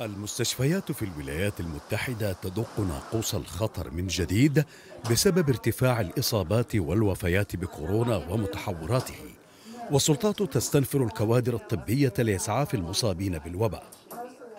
المستشفيات في الولايات المتحدة تدق ناقوس الخطر من جديد بسبب ارتفاع الإصابات والوفيات بكورونا ومتحوراته والسلطات تستنفر الكوادر الطبية لإسعاف المصابين بالوباء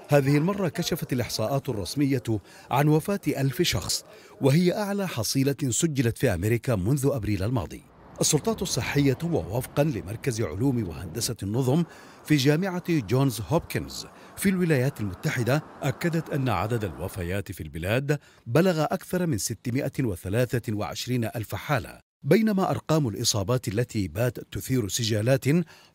هذه المرة كشفت الإحصاءات الرسمية عن وفاة ألف شخص وهي أعلى حصيلة سجلت في أمريكا منذ أبريل الماضي السلطات الصحية ووفقا لمركز علوم وهندسة النظم في جامعة جونز هوبكنز في الولايات المتحدة أكدت أن عدد الوفيات في البلاد بلغ أكثر من 623 ألف حالة بينما أرقام الإصابات التي باتت تثير سجالات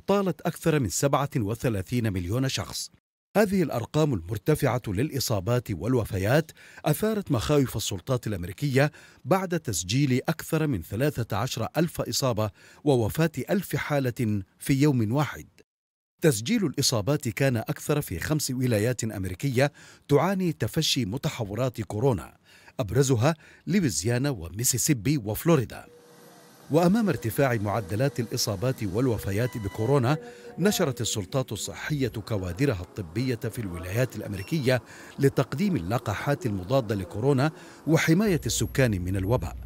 طالت أكثر من 37 مليون شخص هذه الارقام المرتفعه للاصابات والوفيات اثارت مخاوف السلطات الامريكيه بعد تسجيل اكثر من 13 الف اصابه ووفاه الف حاله في يوم واحد تسجيل الإصابات كان أكثر في خمس ولايات أمريكية تعاني تفشي متحورات كورونا أبرزها لويزيانا وميسيسيبي وفلوريدا وأمام ارتفاع معدلات الإصابات والوفيات بكورونا نشرت السلطات الصحية كوادرها الطبية في الولايات الأمريكية لتقديم اللقاحات المضادة لكورونا وحماية السكان من الوباء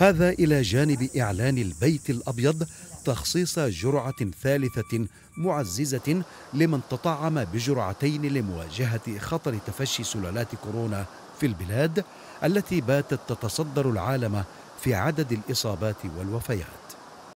هذا إلى جانب إعلان البيت الأبيض تخصيص جرعة ثالثة معززة لمن تطعم بجرعتين لمواجهة خطر تفشي سلالات كورونا في البلاد التي باتت تتصدر العالم في عدد الإصابات والوفيات